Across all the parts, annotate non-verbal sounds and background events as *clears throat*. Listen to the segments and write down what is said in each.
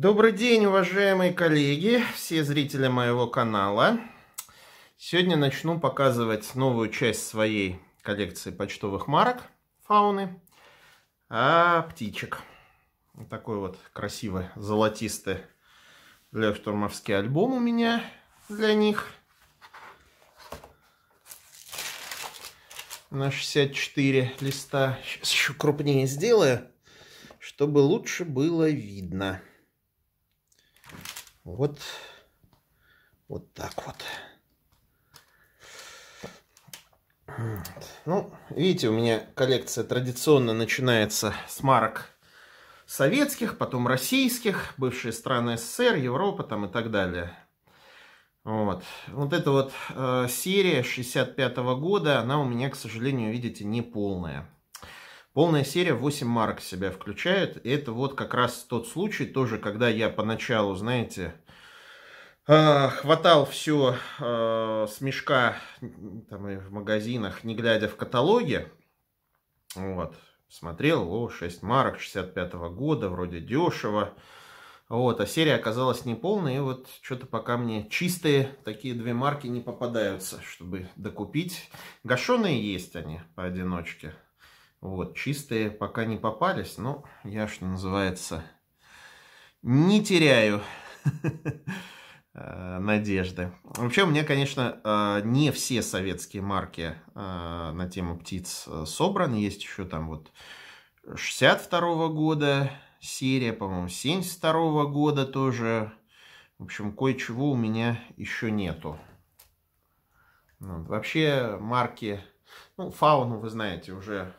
Добрый день, уважаемые коллеги, все зрители моего канала. Сегодня начну показывать новую часть своей коллекции почтовых марок фауны, а птичек. Вот такой вот красивый золотистый для штурмовский альбом у меня для них. На 64 листа. Сейчас еще крупнее сделаю, чтобы лучше было видно. Вот, вот так вот. Ну, видите, у меня коллекция традиционно начинается с марок советских, потом российских, бывшие страны СССР, Европа там и так далее. Вот. Вот эта вот э, серия 65 -го года, она у меня, к сожалению, видите, не полная. Полная серия 8 марок себя включает. И это вот как раз тот случай тоже, когда я поначалу, знаете, э, хватал все э, а, с мешка там, и в магазинах, не глядя в каталоге. Вот, смотрел, о, 6 марок 65 -го года, вроде дешево. Вот, а серия оказалась неполной, и вот что-то пока мне чистые такие две марки не попадаются, чтобы докупить. Гашеные есть они поодиночке. Вот, чистые пока не попались, но я, что называется, не теряю *laughs* э, надежды. Вообще, у меня, конечно, э, не все советские марки э, на тему птиц собраны. Есть еще там вот 62 -го года серия, по-моему, 72 -го года тоже. В общем, кое-чего у меня еще нету. Ну, вообще, марки... Ну, фауну, вы знаете, уже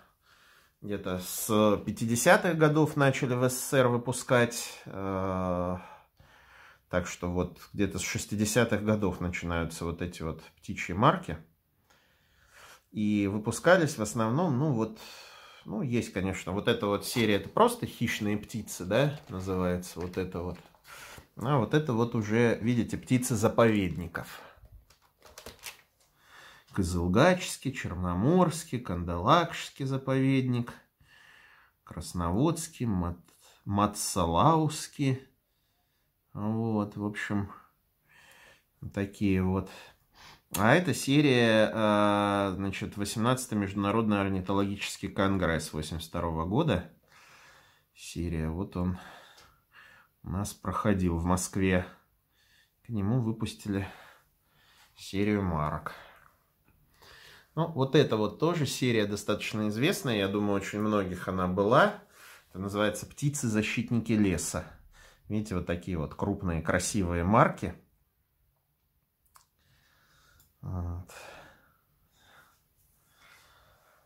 где-то с 50-х годов начали в СССР выпускать. Э, так что вот где-то с 60-х годов начинаются вот эти вот птичьи марки. И выпускались в основном, ну вот, ну есть, конечно, вот эта вот серия, это просто хищные птицы, да, называется, вот это вот. А вот это вот уже, видите, птицы заповедников. Кызылгачский, Черноморский, Кандалакшский заповедник, Красноводский, Мат, Матсалауский. Вот, в общем, такие вот. А это серия, а, значит, 18-й Международный орнитологический конгресс 82 -го года. Серия, вот он у нас проходил в Москве. К нему выпустили серию марок. Ну, вот это вот тоже серия достаточно известная, я думаю, очень многих она была. Это называется «Птицы-защитники леса». Видите, вот такие вот крупные красивые марки. Вот.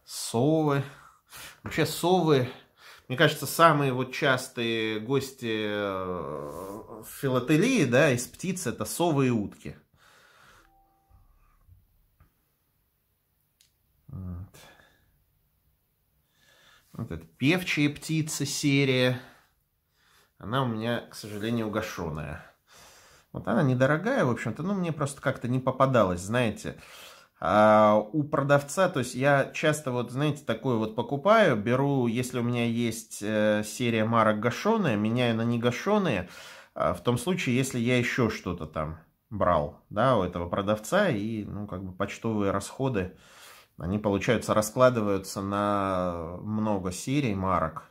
Совы. Вообще совы, мне кажется, самые вот частые гости э, филателии, да, из птиц это совы и утки. Вот эта певчая птица серия. Она у меня, к сожалению, угошенная. Вот она недорогая, в общем-то, но мне просто как-то не попадалась, знаете. А у продавца, то есть я часто вот, знаете, такое вот покупаю, беру, если у меня есть э, серия марок гашеная, меняю на негашеные, а, в том случае, если я еще что-то там брал, да, у этого продавца, и, ну, как бы почтовые расходы, они, получается, раскладываются на много серий марок.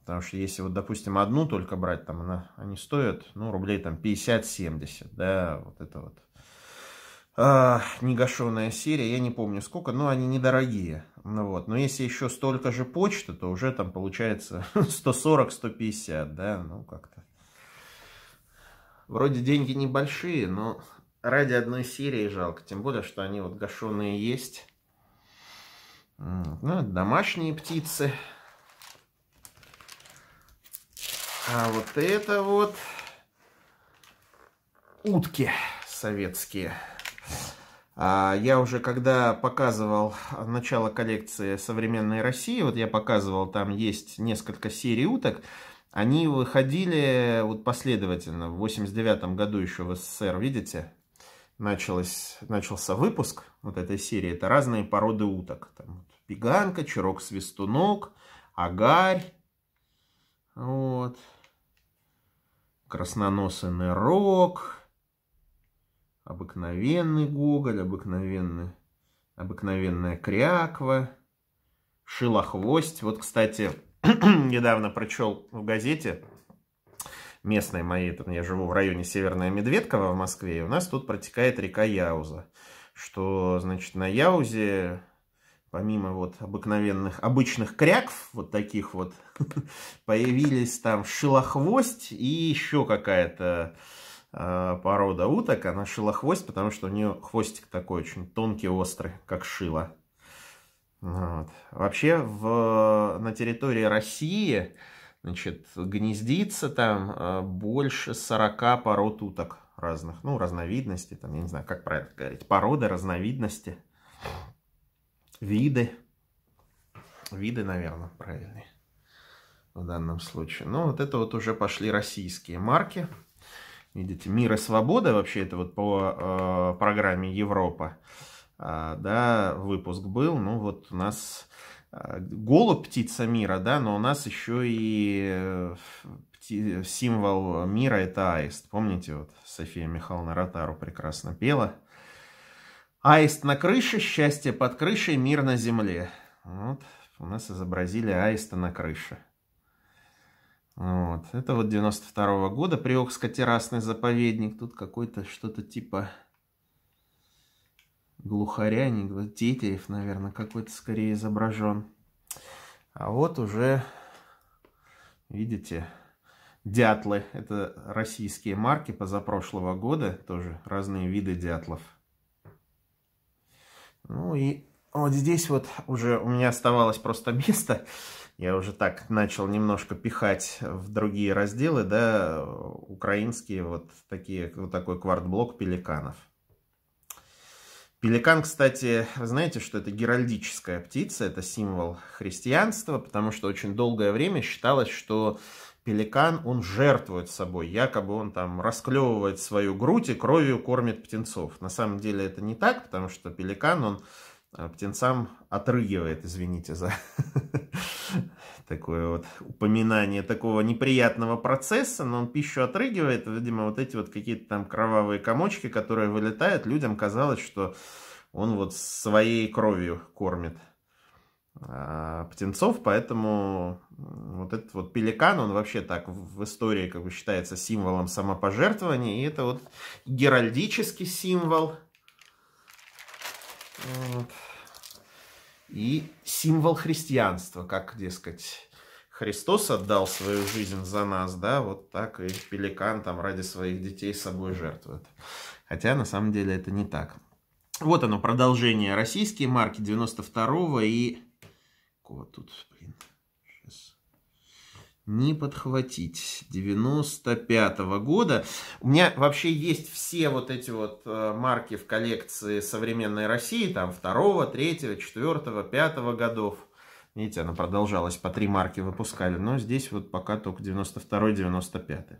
Потому что если вот, допустим, одну только брать, там она, они стоят, ну, рублей там 50-70, да, вот это вот. А, негашенная серия, я не помню сколько, но они недорогие. Ну вот, но если еще столько же почты, то уже там получается 140-150, *laughs* да, ну как-то. Вроде деньги небольшие, но ради одной серии жалко, тем более, что они вот гашеные есть. Ну, домашние птицы. А вот это вот утки советские. А я уже когда показывал начало коллекции «Современной России», вот я показывал, там есть несколько серий уток, они выходили вот последовательно. В 89 году еще в СССР, видите? началось, начался выпуск вот этой серии, это разные породы уток. Там вот пиганка, чирок-свистунок, агарь, вот, красноносый нырок, обыкновенный гоголь, обыкновенный, обыкновенная кряква, шилохвость. Вот, кстати, *clears throat* недавно прочел в газете, местной моей, там я живу в районе Северная Медведкова в Москве, и у нас тут протекает река Яуза, что, значит, на Яузе помимо вот обыкновенных, обычных кряков, вот таких вот, *laughs* появились там шилохвость и еще какая-то а, порода уток. Она шилохвость, потому что у нее хвостик такой очень тонкий, острый, как шило. Вот. Вообще в, на территории России Значит, гнездится там а, больше 40 пород уток разных, ну, разновидностей, там, я не знаю, как про это говорить, породы, разновидности, виды, виды, наверное, правильные в данном случае. Но ну, вот это вот уже пошли российские марки. Видите, мир и свобода, вообще это вот по э, программе Европа, э, да, выпуск был, ну вот у нас а, голубь птица мира, да, но у нас еще и э, символ мира это аист. Помните, вот София Михайловна Ротару прекрасно пела. Аист на крыше, счастье под крышей, мир на земле. Вот, у нас изобразили аиста на крыше. Вот, это вот 92 -го года, Приокско-террасный заповедник. Тут какой-то что-то типа глухаря, не Тетерев, наверное, какой-то скорее изображен. А вот уже, видите, дятлы. Это российские марки позапрошлого года, тоже разные виды дятлов. Ну и вот здесь вот уже у меня оставалось просто место. Я уже так начал немножко пихать в другие разделы, да, украинские вот такие, вот такой квартблок пеликанов. Пеликан, кстати, знаете, что это геральдическая птица, это символ христианства, потому что очень долгое время считалось, что пеликан, он жертвует собой, якобы он там расклевывает свою грудь и кровью кормит птенцов. На самом деле это не так, потому что пеликан, он э, птенцам отрыгивает, извините за *laughs* такое вот упоминание такого неприятного процесса, но он пищу отрыгивает, видимо, вот эти вот какие-то там кровавые комочки, которые вылетают, людям казалось, что он вот своей кровью кормит а, птенцов, поэтому вот этот вот пеликан, он вообще так в истории как бы считается символом самопожертвования, и это вот геральдический символ. Вот и символ христианства, как, дескать, Христос отдал свою жизнь за нас, да, вот так и пеликан там ради своих детей собой жертвует. Хотя на самом деле это не так. Вот оно, продолжение. Российские марки 92-го и... Какого тут, блин, сейчас не подхватить 95 -го года. У меня вообще есть все вот эти вот э, марки в коллекции современной России, там 2, 3, 4, 5 годов. Видите, она продолжалась, по три марки выпускали, но здесь вот пока только 92-95.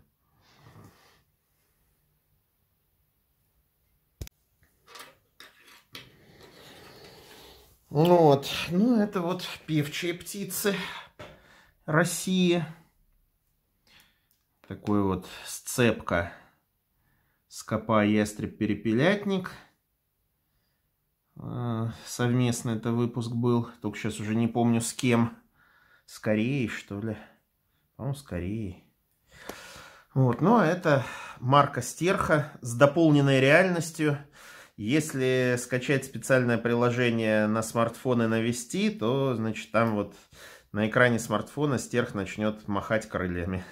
Ну вот, ну это вот певчие птицы России такой вот сцепка скопа ястреб-перепелятник. А, совместно это выпуск был, только сейчас уже не помню с кем. скорее что ли? по скорее. с Кореей. Вот, ну а это марка Стерха с дополненной реальностью. Если скачать специальное приложение на смартфон и навести, то, значит, там вот на экране смартфона стерх начнет махать крыльями.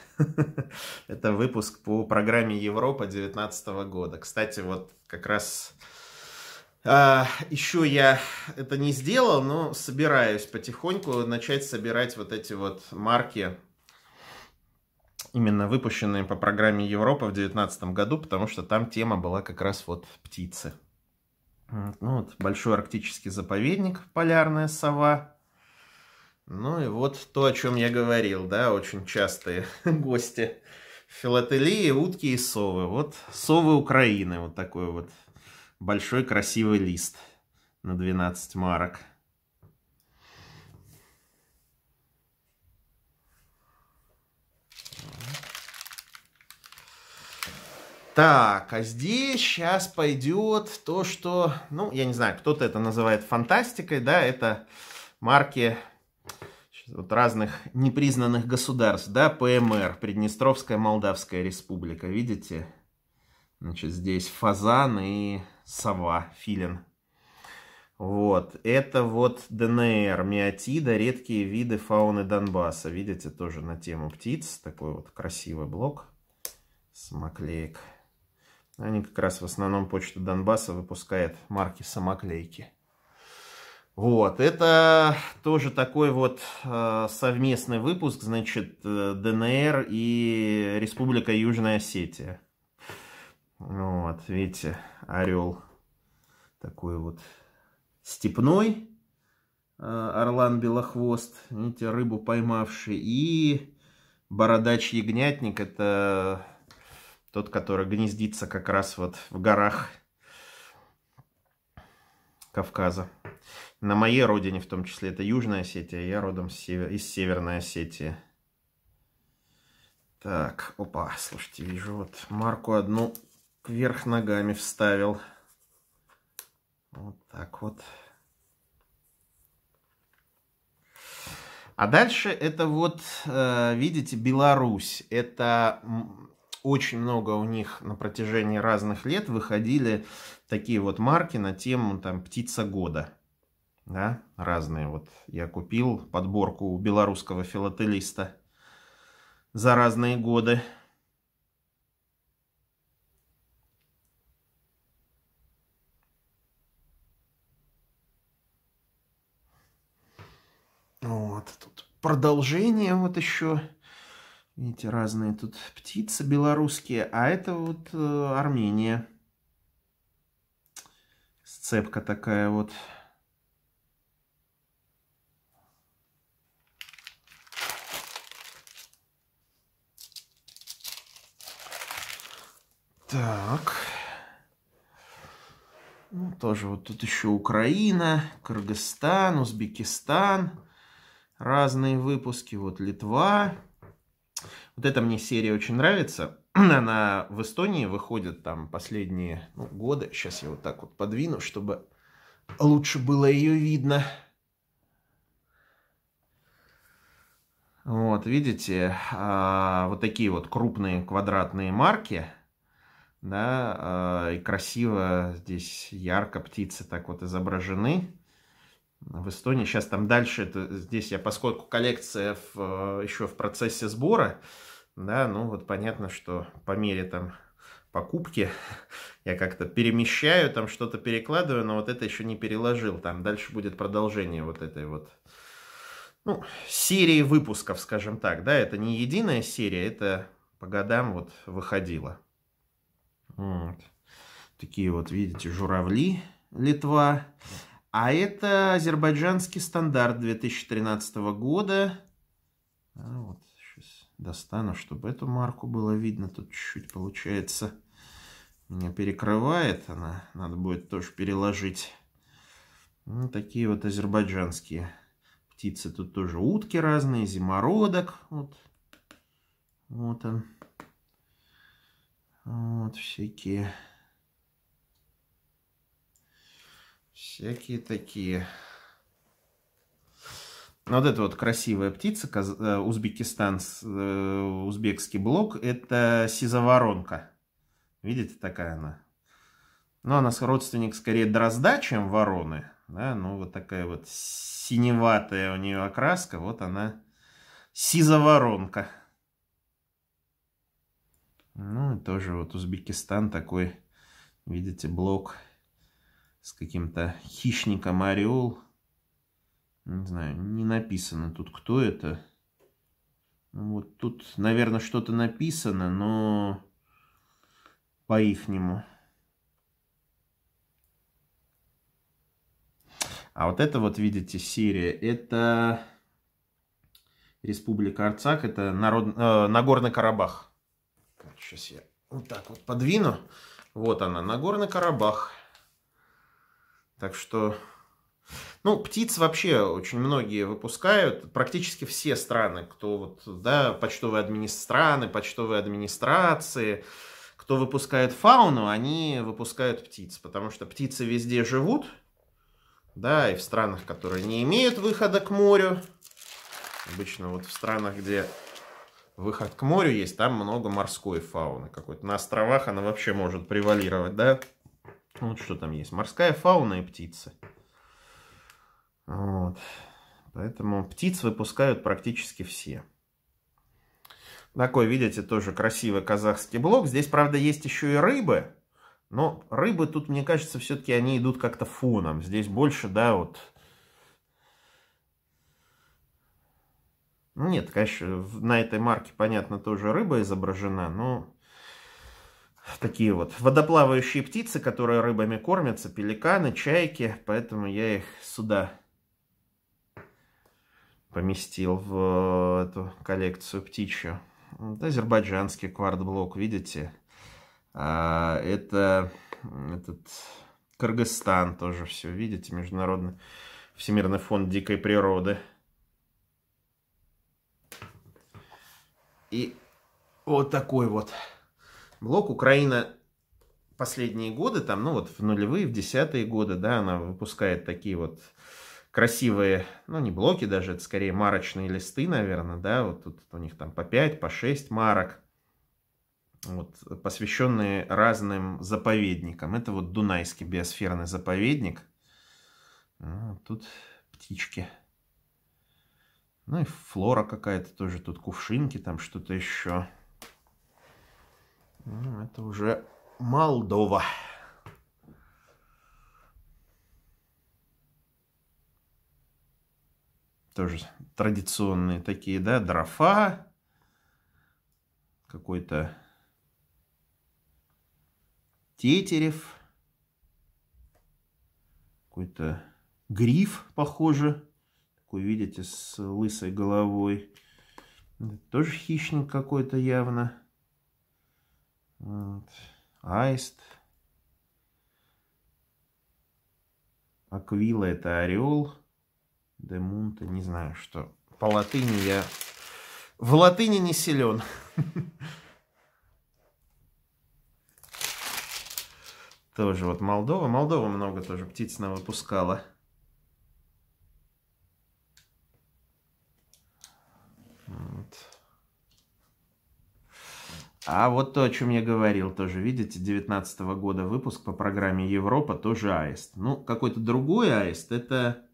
*laughs* Это выпуск по программе Европа 2019 года. Кстати, вот как раз а, еще я это не сделал, но собираюсь потихоньку начать собирать вот эти вот марки, именно выпущенные по программе Европа в 2019 году, потому что там тема была как раз вот птицы. Ну вот, большой арктический заповедник, полярная сова, ну и вот то, о чем я говорил, да, очень частые *laughs* гости филателии, утки и совы. Вот совы Украины, вот такой вот большой красивый лист на 12 марок. Так, а здесь сейчас пойдет то, что, ну, я не знаю, кто-то это называет фантастикой, да, это марки вот разных непризнанных государств, да, ПМР, Приднестровская Молдавская Республика, видите? Значит, здесь фазан и сова, филин. Вот, это вот ДНР, миотида, редкие виды фауны Донбасса. Видите, тоже на тему птиц, такой вот красивый блок с наклеек. Они как раз в основном почта Донбасса выпускает марки самоклейки. Вот, это тоже такой вот э, совместный выпуск, значит, э, ДНР и Республика Южная Осетия. Ну вот, видите, орел такой вот степной, э, орлан белохвост, видите, рыбу поймавший, и бородач-ягнятник, это тот, который гнездится как раз вот в горах Кавказа на моей родине в том числе, это Южная Осетия, я родом с из Северной Осетии. Так, опа, слушайте, вижу, вот марку одну кверх ногами вставил. Вот так вот. А дальше это вот, э, видите, Беларусь. Это очень много у них на протяжении разных лет выходили такие вот марки на тему там «Птица года» да, разные. Вот я купил подборку у белорусского филателиста за разные годы. Вот, тут продолжение вот еще. Видите, разные тут птицы белорусские, а это вот э, Армения. Сцепка такая вот. Так. Ну, тоже вот тут еще Украина, Кыргызстан, Узбекистан. Разные выпуски. Вот Литва. Вот эта мне серия очень нравится. *clears throat* Она в Эстонии выходит там последние ну, годы. Сейчас я вот так вот подвину, чтобы лучше было ее видно. Вот, видите, а, вот такие вот крупные квадратные марки – да, э, и красиво здесь ярко птицы так вот изображены. В Эстонии сейчас там дальше, это, здесь я, поскольку коллекция в, э, еще в процессе сбора, да, ну вот понятно, что по мере там покупки *laughs* я как-то перемещаю, там что-то перекладываю, но вот это еще не переложил, там дальше будет продолжение вот этой вот ну, серии выпусков, скажем так, да, это не единая серия, это по годам вот выходило. Вот. Такие вот, видите, журавли Литва. А это азербайджанский стандарт 2013 года. А вот, сейчас достану, чтобы эту марку было видно. Тут чуть-чуть получается меня перекрывает она. Надо будет тоже переложить. Ну, такие вот азербайджанские птицы. Тут тоже утки разные, зимородок. Вот, вот он. Вот всякие. Всякие такие. Ну, вот эта вот красивая птица, э, Узбекистан, э, узбекский блок, это сизоворонка. Видите, такая она. Ну, она родственник скорее дрозда, чем вороны. Да, ну, вот такая вот синеватая у нее окраска. Вот она сизоворонка. Ну, и тоже вот Узбекистан такой, видите, блок с каким-то хищником орел. Не знаю, не написано тут, кто это. Ну, вот тут, наверное, что-то написано, но по-ихнему. А вот это вот, видите, Сирия, это Республика Арцак, это народ... э, Нагорный Карабах. Сейчас я вот так вот подвину. Вот она, Нагорный Карабах. Так что, ну, птиц вообще очень многие выпускают. Практически все страны, кто вот, да, почтовые администраны, почтовые администрации, кто выпускает фауну, они выпускают птиц, потому что птицы везде живут, да, и в странах, которые не имеют выхода к морю. Обычно вот в странах, где выход к морю есть, там много морской фауны какой-то. На островах она вообще может превалировать, да? Вот что там есть. Морская фауна и птицы. Вот. Поэтому птиц выпускают практически все. Такой, видите, тоже красивый казахский блок. Здесь, правда, есть еще и рыбы. Но рыбы тут, мне кажется, все-таки они идут как-то фоном. Здесь больше, да, вот Нет, конечно, на этой марке, понятно, тоже рыба изображена, но такие вот водоплавающие птицы, которые рыбами кормятся, пеликаны, чайки, поэтому я их сюда поместил в эту коллекцию птичью. Вот азербайджанский квартблок, видите? А, это этот Кыргызстан тоже все, видите, Международный Всемирный фонд дикой природы. И вот такой вот блок. Украина последние годы, там, ну вот в нулевые, в десятые годы, да, она выпускает такие вот красивые, ну не блоки даже, это скорее марочные листы, наверное, да, вот тут у них там по 5, по 6 марок, вот, посвященные разным заповедникам. Это вот Дунайский биосферный заповедник. Ну, тут птички. Ну и флора какая-то тоже тут, кувшинки, там что-то еще. Ну, это уже Молдова. Тоже традиционные такие, да, дрофа. Какой-то тетерев. Какой-то гриф, похоже такой, видите, с лысой головой. Тоже хищник какой-то явно. Вот. Аист. Аквила это орел. Демунта, не знаю что. По латыни я... В латыни не силен. *laughs* Тоже вот Молдова. Молдова много тоже птиц на выпускала. А вот то, о чем я говорил тоже, видите, 19 -го года выпуск по программе Европа, тоже аист. Ну, какой-то другой аист, это...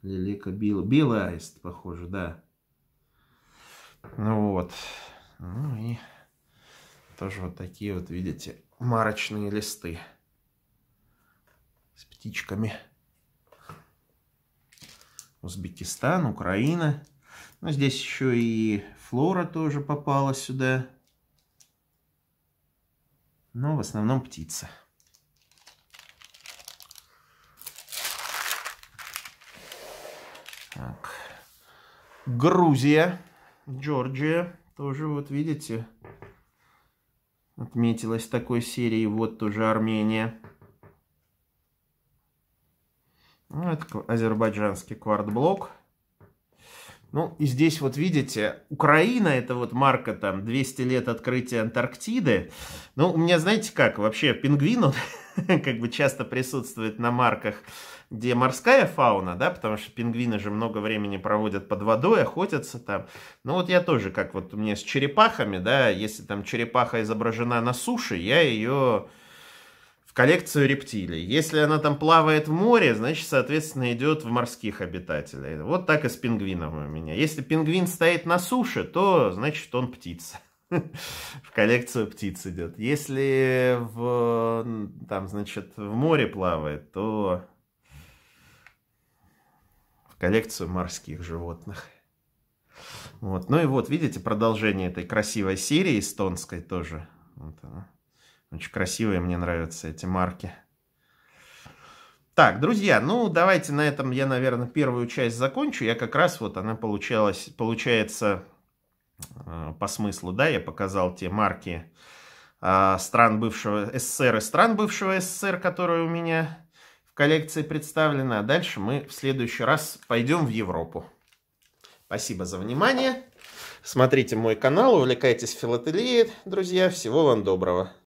лилика Била. Белый аист, похоже, да. Ну вот. Ну и тоже вот такие вот, видите, марочные листы с птичками. Узбекистан, Украина. Ну здесь еще и флора тоже попала сюда. Но в основном птица. Так. Грузия, Джорджия. Тоже вот видите, отметилась такой серии. Вот тоже Армения. Ну, это азербайджанский квартблок. Ну, и здесь вот видите, Украина, это вот марка там 200 лет открытия Антарктиды. Ну, у меня, знаете как, вообще пингвин, он *laughs* как бы часто присутствует на марках, где морская фауна, да, потому что пингвины же много времени проводят под водой, охотятся там. Ну, вот я тоже, как вот у меня с черепахами, да, если там черепаха изображена на суше, я ее... Её коллекцию рептилий. Если она там плавает в море, значит, соответственно, идет в морских обитателей. Вот так и с пингвином у меня. Если пингвин стоит на суше, то, значит, он птица. *laughs* В коллекцию птиц идет. Если в, там, значит, в море плавает, то в коллекцию морских животных. Вот. Ну и вот, видите, продолжение этой красивой серии эстонской тоже. Вот она. Очень красивые, мне нравятся эти марки. Так, друзья, ну давайте на этом я, наверное, первую часть закончу. Я как раз вот она получалась, получается э, по смыслу, да, я показал те марки а, стран бывшего СССР и стран бывшего СССР, которые у меня в коллекции представлены. А дальше мы в следующий раз пойдем в Европу. Спасибо за внимание. Смотрите мой канал, увлекайтесь филателией, друзья. Всего вам доброго.